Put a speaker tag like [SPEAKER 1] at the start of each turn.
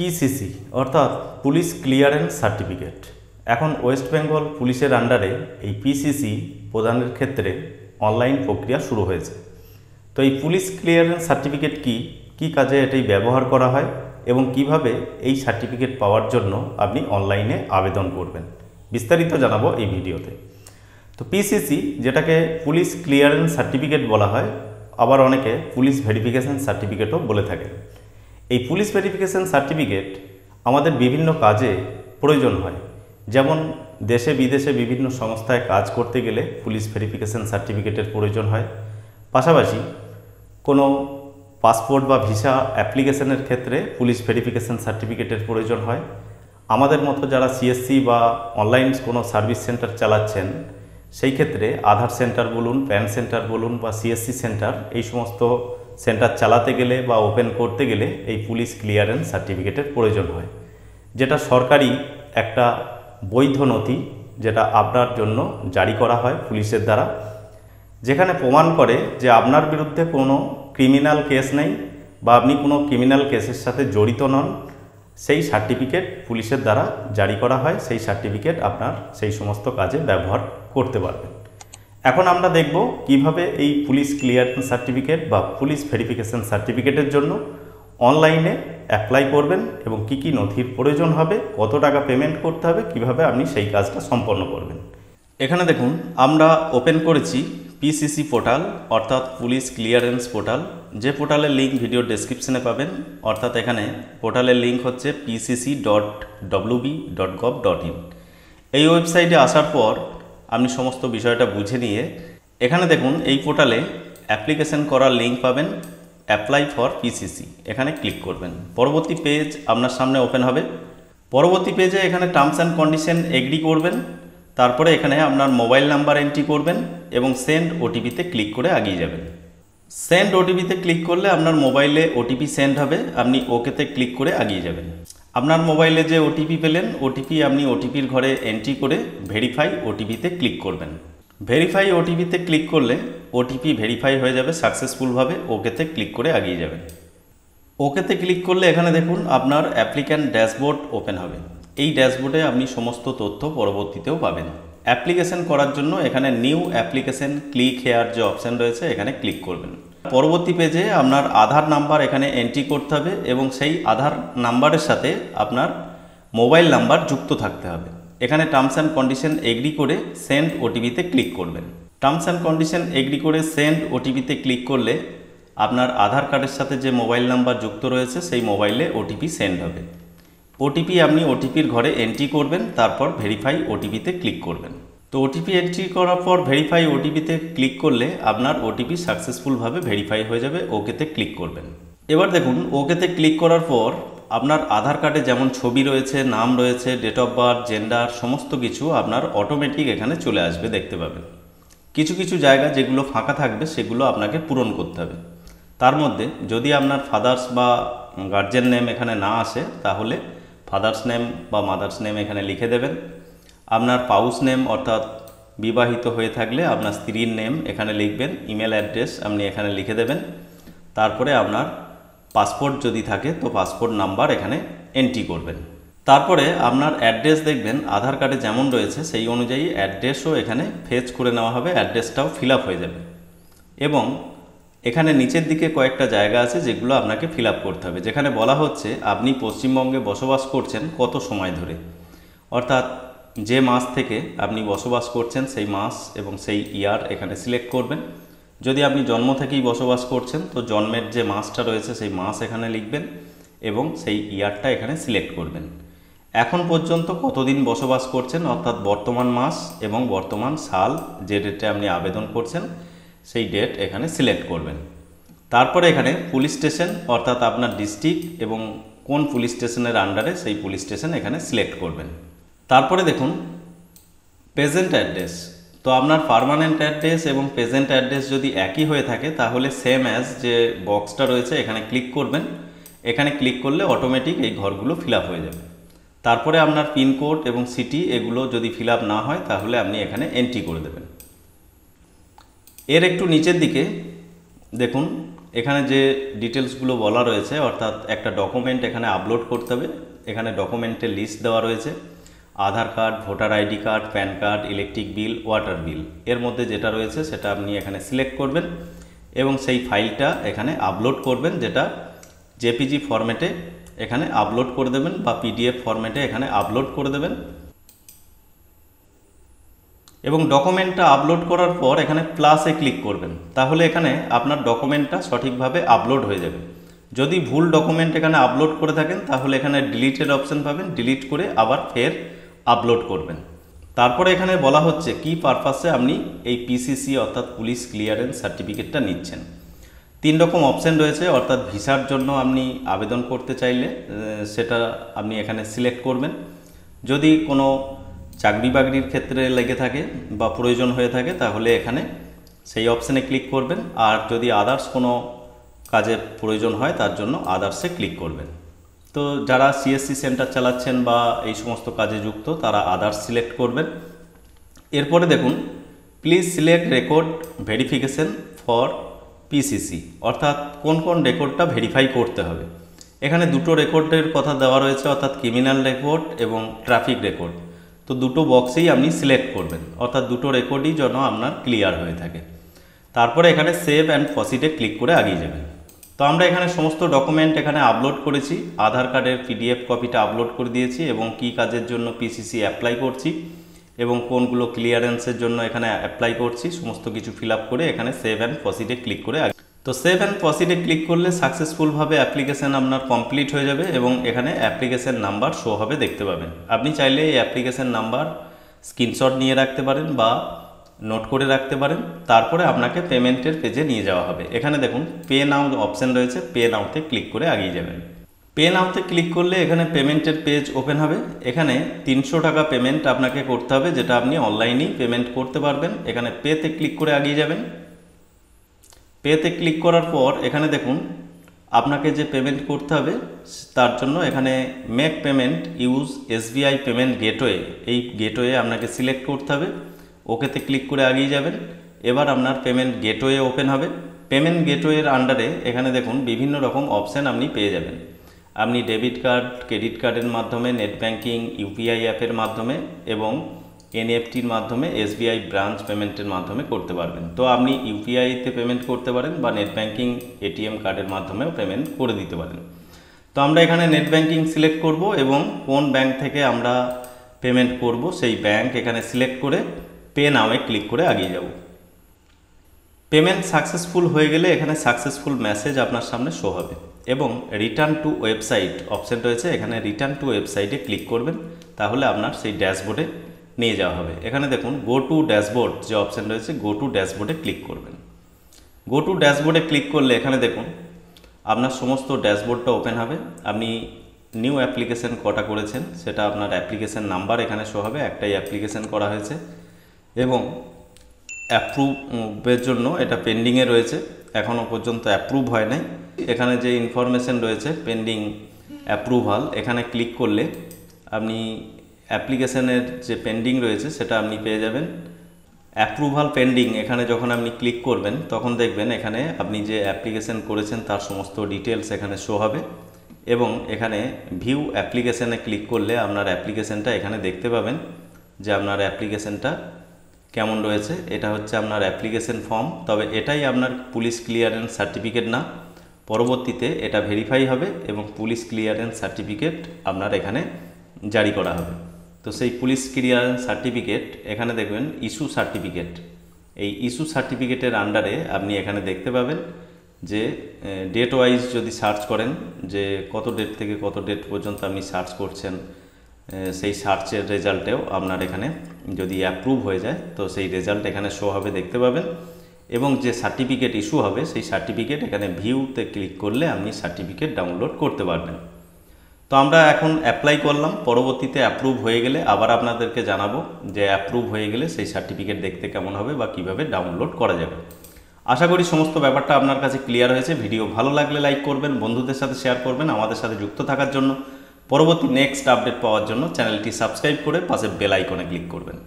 [SPEAKER 1] PCC অর্থাৎ police clearance certificate এখন West Bengal পুলিশের আন্ডারে এই পিসিসি প্রদানের ক্ষেত্রে অনলাইন প্রক্রিয়া শুরু হয়েছে তো এই পুলিশ ক্লিয়ারেন্স সার্টিফিকেট কি কি কাজে এটাই ব্যবহার করা হয় এবং কিভাবে এই সার্টিফিকেট পাওয়ার জন্য আপনি অনলাইনে আবেদন করবেন বিস্তারিত জানাবো এই ভিডিওতে তো পিসিসি যেটাকে পুলিশ ক্লিয়ারেন্স সার্টিফিকেট বলা হয় আবার অনেকে পুলিশ ভেরিফিকেশান সার্টিফিকেটও বলে থাকেন এই পুলিশ ভেরিফিকেশন সার্টিফিকেট আমাদের বিভিন্ন কাজে প্রয়োজন হয় যেমন দেশে বিদেশে বিভিন্ন সংস্থায় কাজ করতে গেলে পুলিশ ভেরিফিকেশন সার্টিফিকেটের প্রয়োজন হয় পাশাপাশি কোনো পাসপোর্ট বা ভিসা অ্যাপ্লিকেশনের ক্ষেত্রে পুলিশ ভেরিফিকেশন সার্টিফিকেটের প্রয়োজন হয় আমাদের মতো যারা সিএসসি বা অনলাইন কোনো সার্ভিস সেন্টার চালাচ্ছেন সেই ক্ষেত্রে আধার সেন্টার বলুন প্যান সেন্টার বলুন বা সিএসসি সেন্টার এই সমস্ত সেন্টার চালাতে গেলে বা ওপেন করতে গেলে এই পুলিশ ক্লিয়ারেন্স সার্টিফিকেটের প্রয়োজন হয় যেটা সরকারি একটা বৈধ নথি যেটা আপনার জন্য জারি করা হয় পুলিশের দ্বারা যেখানে প্রমাণ করে যে আপনার বিরুদ্ধে কোনো ক্রিমিনাল কেস নেই বা আপনি কোনো ক্রিমিনাল কেসের সাথে জড়িত নন সেই সার্টিফিকেট পুলিশের দ্বারা জারি করা হয় সেই সার্টিফিকেট আপনার সেই সমস্ত কাজে ব্যবহার করতে পারবেন এখন আমরা দেখব কিভাবে এই পুলিশ ক্লিয়ারেন্স সার্টিফিকেট বা পুলিশ ভেরিফিকেশন সার্টিফিকেটের জন্য অনলাইনে অ্যাপ্লাই করবেন এবং কি কি নথির প্রয়োজন হবে কত টাকা পেমেন্ট করতে হবে কিভাবে আপনি সেই কাজটা সম্পন্ন করবেন এখানে দেখুন আমরা ওপেন করেছি পিসিসি পোর্টাল অর্থাৎ পুলিশ ক্লিয়ারেন্স পোর্টাল যে পোর্টালের লিঙ্ক ভিডিও ডেসক্রিপশনে পাবেন অর্থাৎ এখানে পোর্টালের লিঙ্ক হচ্ছে PCC dot WB dot gov dot in এই ওয়েবসাইটে আসার পর আপনি সমস্ত বিষয়টা বুঝে নিয়ে এখানে দেখুন এই পোর্টালে অ্যাপ্লিকেশন করার লিঙ্ক পাবেন অ্যাপ্লাই ফর পিসিসি এখানে ক্লিক করবেন পরবর্তী পেজ আপনার সামনে ওপেন হবে পরবর্তী পেজে এখানে টার্মস অ্যান্ড কন্ডিশন এগ্রি করবেন তারপরে এখানে আপনার মোবাইল নাম্বার এন্ট্রি করবেন এবং সেন্ড ওটিপিতে ক্লিক করে আগিয়ে যাবেন সেন্ড ওটিপিতে ক্লিক করলে আপনার মোবাইলে ওটিপি সেন্ড হবে আপনি ওকেতে ক্লিক করে আগিয়ে যাবেন আপনার মোবাইলে যে ওটিপি পেলেন ওটিপি আপনি ওটিপির ঘরে এন্ট্রি করে ভেরিফাই ওটিপিতে ক্লিক করবেন ভেরিফাই ওটিপিতে ক্লিক করলে ওটিপি ভেরিফাই হয়ে যাবে সাকসেসফুলভাবে ওকেতে ক্লিক করে এগিয়ে যাবেন ওকেতে ক্লিক করলে এখানে দেখুন আপনার অ্যাপ্লিক্যান্ট ড্যাশবোর্ড ওপেন হবে এই ড্যাশবোর্ডে আপনি সমস্ত তথ্য পরবর্তীতেও পাবেন অ্যাপ্লিকেশন করার জন্য এখানে নিউ অ্যাপ্লিকেশন ক্লিক হেয়ার যে অপশান রয়েছে এখানে ক্লিক করবেন পরবর্তী পেজে আপনার আধার নাম্বার এখানে এন্ট্রি করতে হবে এবং সেই আধার নাম্বারের সাথে আপনার মোবাইল নাম্বার যুক্ত থাকতে হবে এখানে টার্মস অ্যান্ড কন্ডিশন এগ্রি করে সেন্ড ওটিপিতে ক্লিক করবেন টার্মস অ্যান্ড কন্ডিশন এগ্রি করে সেন্ড ওটিপিতে ক্লিক করলে আপনার আধার কার্ডের সাথে যে মোবাইল নাম্বার যুক্ত রয়েছে সেই মোবাইলে ওটিপি সেন্ড হবে ওটিপি আপনি ওটিপির ঘরে এন্ট্রি করবেন তারপর ভেরিফাই ওটিপিতে ক্লিক করবেন তো ওটিপি এন্ট্রি করার পর ভেরিফাই ওটিপিতে ক্লিক করলে আপনার ওটিপি সাকসেসফুলভাবে ভেরিফাই হয়ে যাবে ওকেতে ক্লিক করবেন এবার দেখুন ওকেতে ক্লিক করার পর আপনার আধার কার্ডে যেমন ছবি রয়েছে নাম রয়েছে ডেট অফ বার্থ জেন্ডার সমস্ত কিছু আপনার অটোমেটিক এখানে চলে আসবে দেখতে পাবেন কিছু কিছু জায়গা যেগুলো ফাঁকা থাকবে সেগুলো আপনাকে পূরণ করতে হবে তার মধ্যে যদি আপনার ফাদার্স বা গার্জেন নেম এখানে না আসে তাহলে ফাদার্স নেম বা মাদার্স নেম এখানে লিখে দেবেন আপনার পাউস নেম অর্থাৎ বিবাহিত হয়ে থাকলে আপনার স্ত্রীর নেম এখানে লিখবেন ইমেল অ্যাড্রেস আপনি এখানে লিখে দেবেন তারপরে আপনার পাসপোর্ট যদি থাকে তো পাসপোর্ট নাম্বার এখানে এন্ট্রি করবেন তারপরে আপনার অ্যাড্রেস দেখবেন আধার কার্ডে যেমন রয়েছে সেই অনুযায়ী অ্যাড্রেসও এখানে ফেচ করে নেওয়া হবে অ্যাড্রেসটাও ফিল হয়ে যাবে এবং এখানে নিচের দিকে কয়েকটা জায়গা আছে যেগুলো আপনাকে ফিল করতে হবে যেখানে বলা হচ্ছে আপনি পশ্চিমবঙ্গে বসবাস করছেন কত সময় ধরে অর্থাৎ যে মাস থেকে আপনি বসবাস করছেন সেই মাস এবং সেই ইয়ার এখানে সিলেক্ট করবেন যদি আপনি জন্ম থেকেই বসবাস করছেন তো জন্মের যে মাসটা রয়েছে সেই মাস এখানে লিখবেন এবং সেই ইয়ারটা এখানে সিলেক্ট করবেন এখন পর্যন্ত কতদিন বসবাস করছেন অর্থাৎ বর্তমান মাস এবং বর্তমান সাল যে ডেটে আপনি আবেদন করছেন সেই ডেট এখানে সিলেক্ট করবেন তারপরে এখানে পুলিশ স্টেশন অর্থাৎ আপনার ডিস্ট্রিক্ট এবং কোন পুলিশ স্টেশনের আন্ডারে সেই পুলিশ স্টেশন এখানে সিলেক্ট করবেন তারপরে দেখুন প্রেজেন্ট অ্যাড্রেস তো আপনার পারমানেন্ট অ্যাড্রেস এবং প্রেজেন্ট অ্যাড্রেস যদি একই হয়ে থাকে তাহলে সেম অ্যাজ যে বক্সটা রয়েছে এখানে ক্লিক করবেন এখানে ক্লিক করলে অটোমেটিক এই ঘরগুলো ফিল হয়ে যাবে তারপরে আপনার পিনকোড এবং সিটি এগুলো যদি ফিল না হয় তাহলে আপনি এখানে এন্ট্রি করে দেবেন এর একটু নিচের দিকে দেখুন এখানে যে ডিটেলসগুলো বলা রয়েছে অর্থাৎ একটা ডকুমেন্ট এখানে আপলোড করতে হবে এখানে ডকুমেন্টের লিস্ট দেওয়া রয়েছে Aadhaar card voter ID card PAN card electric bill water bill এর মধ্যে যেটা রয়েছে সেটা আপনি এখানে সিলেক্ট করবেন এবং সেই ফাইলটা এখানে আপলোড করবেন যেটা জেপিজি ফরম্যাটে এখানে আপলোড করে দেবেন বা পিডিএফ ফরম্যাটে এখানে আপলোড করে দেবেন এবং ডকুমেন্টটা আপলোড করার পর এখানে প্লাসে ক্লিক করবেন তাহলে এখানে আপনার ডকুমেন্টটা সঠিকভাবে আপলোড হয়ে যাবে যদি ভুল ডকুমেন্ট এখানে আপলোড করে থাকেন তাহলে এখানে ডিলিটের অপশান পাবেন ডিলিট করে আবার ফের আপলোড করবেন তারপরে এখানে বলা হচ্ছে কি পারপাসে আপনি এই পিসিসি অর্থাৎ পুলিশ ক্লিয়ারেন্স সার্টিফিকেটটা নিচ্ছেন তিন রকম অপশান রয়েছে অর্থাৎ ভিসার জন্য আপনি আবেদন করতে চাইলে সেটা আপনি এখানে সিলেক্ট করবেন যদি কোনো চাকরি বাকরির ক্ষেত্রে লেগে থাকে বা প্রয়োজন হয়ে থাকে তাহলে এখানে সেই অপশানে ক্লিক করবেন আর যদি আদার্স কোনো কাজে প্রয়োজন হয় তার জন্য আদার্সে ক্লিক করবেন তো যারা সিএসসি সেন্টার চালাচ্ছেন বা এই সমস্ত কাজে যুক্ত তারা আদার্স সিলেক্ট করবেন এরপরে দেখুন please select record verification for PCC অর্থাৎ কোন কোন রেকর্ডটা ভেরিফাই করতে হবে এখানে দুটো রেকর্ডের কথা দেওয়া রয়েছে অর্থাৎ ক্রিমিনাল রেকর্ড এবং ট্রাফিক রেকর্ড তো দুটো বক্সেই আপনি সিলেক্ট করবেন অর্থাৎ দুটো রেকর্ডই যেন আপনার ক্লিয়ার হয়ে থাকে তারপরে এখানে সেভ অ্যান্ড ফসিটে ক্লিক করে আগিয়ে যাবেন তো আমরা এখানে সমস্ত ডকুমেন্ট এখানে আপলোড করেছি আধার কার্ডের পিডিএফ কপিটা আপলোড করে দিয়েছি এবং কি কাজের জন্য পিসিসি অ্যাপ্লাই করছি এবং কোনগুলো ক্লিয়ারেন্সের জন্য এখানে অ্যাপ্লাই করছি সমস্ত কিছু ফিল করে এখানে সেভ অ্যান্ড প্রসিডে ক্লিক করে তো সেভ অ্যান্ড প্রসিডে ক্লিক করলে সাকসেসফুলভাবে অ্যাপ্লিকেশান আপনার কমপ্লিট হয়ে যাবে এবং এখানে অ্যাপ্লিকেশান নাম্বার শো হবে দেখতে পাবেন আপনি চাইলে এই অ্যাপ্লিকেশান নাম্বার স্ক্রিনশট নিয়ে রাখতে পারেন বা নোট করে রাখতে পারেন তারপরে আপনাকে পেমেন্টের পেজে নিয়ে যাওয়া হবে এখানে দেখুন পে নাও অপশান রয়েছে পে নাওতে ক্লিক করে আগিয়ে যাবেন পে নাওতে ক্লিক করলে এখানে পেমেন্টের পেজ ওপেন হবে এখানে তিনশো টাকা পেমেন্ট আপনাকে করতে হবে যেটা আপনি অনলাইনেই পেমেন্ট করতে পারবেন এখানে পেতে ক্লিক করে আগিয়ে যাবেন পেতে ক্লিক করার পর এখানে দেখুন আপনাকে যে পেমেন্ট করতে হবে তার জন্য এখানে make payment use SBI payment gateway এই গেটওয়ে আপনাকে সিলেক্ট করতে হবে ওকেতে ক্লিক করে আগিয়ে যাবেন এবার আপনার পেমেন্ট গেটওয়ে ওপেন হবে পেমেন্ট গেটওয়ের আন্ডারে এখানে দেখুন বিভিন্ন রকম অপশান আপনি পেয়ে যাবেন আপনি ডেবিট কার্ড ক্রেডিট কার্ডের মাধ্যমে নেট ব্যাঙ্কিং ইউপিআই অ্যাপের মাধ্যমে এবং এনএফটির মাধ্যমে এসবিআই ব্রাঞ্চ পেমেন্টের মাধ্যমে করতে পারবেন তো আপনি ইউপিআইতে পেমেন্ট করতে পারেন বা নেট ব্যাঙ্কিং এটিএম কার্ডের মাধ্যমেও পেমেন্ট করে দিতে পারেন তো আমরা এখানে নেট ব্যাঙ্কিং সিলেক্ট করব এবং কোন ব্যাংক থেকে আমরা পেমেন্ট করব সেই ব্যাংক এখানে সিলেক্ট করে পে নামে ক্লিক করে আগিয়ে যাব পেমেন্ট সাকসেসফুল হয়ে গেলে এখানে সাকসেসফুল মেসেজ আপনার সামনে শো হবে এবং রিটার্ন টু ওয়েবসাইট অপশন রয়েছে এখানে রিটার্ন টু ওয়েবসাইটে ক্লিক করবেন তাহলে আপনার সেই ড্যাশবোর্ডে নিয়ে যাওয়া হবে এখানে দেখুন গো টু ড্যাশবোর্ড যে অপশন রয়েছে গো টু ড্যাশবোর্ডে ক্লিক করবেন গো টু ড্যাশবোর্ডে ক্লিক করলে এখানে দেখুন আপনার সমস্ত ড্যাশবোর্ডটা ওপেন হবে আপনি নিউ অ্যাপ্লিকেশন কটা করেছেন সেটা আপনার অ্যাপ্লিকেশন নাম্বার এখানে শো হবে একটাই অ্যাপ্লিকেশন করা হয়েছে এবং অ্যাপ্রুভের জন্য এটা পেন্ডিংয়ে রয়েছে এখনও পর্যন্ত অ্যাপ্রুভ হয় নাই এখানে যে ইনফরমেশন রয়েছে পেন্ডিং অ্যাপ্রুভাল এখানে ক্লিক করলে আপনি অ্যাপ্লিকেশানের যে পেন্ডিং রয়েছে সেটা আপনি পেয়ে যাবেন অ্যাপ্রুভাল পেন্ডিং এখানে যখন আপনি ক্লিক করবেন তখন দেখবেন এখানে আপনি যে অ্যাপ্লিকেশন করেছেন তার সমস্ত ডিটেলস এখানে শো হবে এবং এখানে ভিউ অ্যাপ্লিকেশানে ক্লিক করলে আপনার অ্যাপ্লিকেশানটা এখানে দেখতে পাবেন যে আপনার অ্যাপ্লিকেশানটা কেমন রয়েছে এটা হচ্ছে আপনার অ্যাপ্লিকেশন ফর্ম তবে এটাই আপনার পুলিশ ক্লিয়ারেন্স সার্টিফিকেট না পরবর্তীতে এটা ভেরিফাই হবে এবং পুলিশ ক্লিয়ারেন্স সার্টিফিকেট আপনার এখানে জারি করা হবে তো সেই পুলিশ ক্লিয়ারেন্স সার্টিফিকেট এখানে দেখবেন ইস্যু সার্টিফিকেট এই ইস্যু সার্টিফিকেটের আন্ডারে আপনি এখানে দেখতে পাবেন যে ডেট ওয়াইজ যদি সার্চ করেন যে কত ডেট থেকে কত ডেট পর্যন্ত আপনি সার্চ করছেন সেই সার্চের রেজাল্টেও আপনার এখানে যদি অ্যাপ্রুভ হয়ে যায় তো সেই রেজাল্ট এখানে শো হবে দেখতে পাবেন এবং যে সার্টিফিকেট ইস্যু হবে সেই সার্টিফিকেট এখানে ভিউতে ক্লিক করলে আপনি সার্টিফিকেট ডাউনলোড করতে পারবেন তো আমরা এখন অ্যাপ্লাই করলাম পরবর্তীতে অ্যাপ্রুভ হয়ে গেলে আবার আপনাদেরকে জানাবো যে অ্যাপ্রুভ হয়ে গেলে সেই সার্টিফিকেট দেখতে কেমন হবে বা কিভাবে ডাউনলোড করা যাবে আশা করি সমস্ত ব্যাপারটা আপনার কাছে ক্লিয়ার হয়েছে ভিডিও ভালো লাগলে লাইক করবেন বন্ধুদের সাথে শেয়ার করবেন আমাদের সাথে যুক্ত থাকার জন্য পরবর্তী নেক্সট আপডেট পাওয়ার জন্য চ্যানেলটি সাবস্ক্রাইব করে পাশে বেল আইকনে ক্লিক করবেন